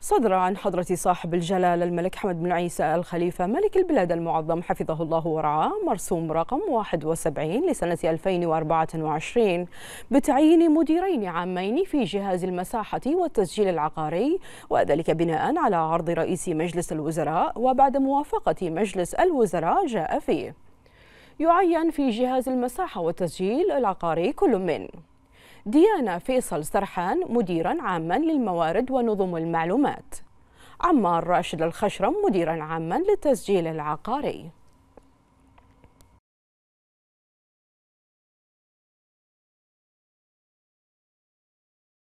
صدر عن حضرة صاحب الجلالة الملك حمد بن عيسى الخليفة ملك البلاد المعظم حفظه الله ورعاه مرسوم رقم 71 لسنة 2024 بتعيين مديرين عامين في جهاز المساحة والتسجيل العقاري وذلك بناء على عرض رئيس مجلس الوزراء وبعد موافقة مجلس الوزراء جاء فيه يعين في جهاز المساحة والتسجيل العقاري كل من ديانا فيصل سرحان مديرا عاما للموارد ونظم المعلومات عمار راشد الخشرم مديرا عاما للتسجيل العقاري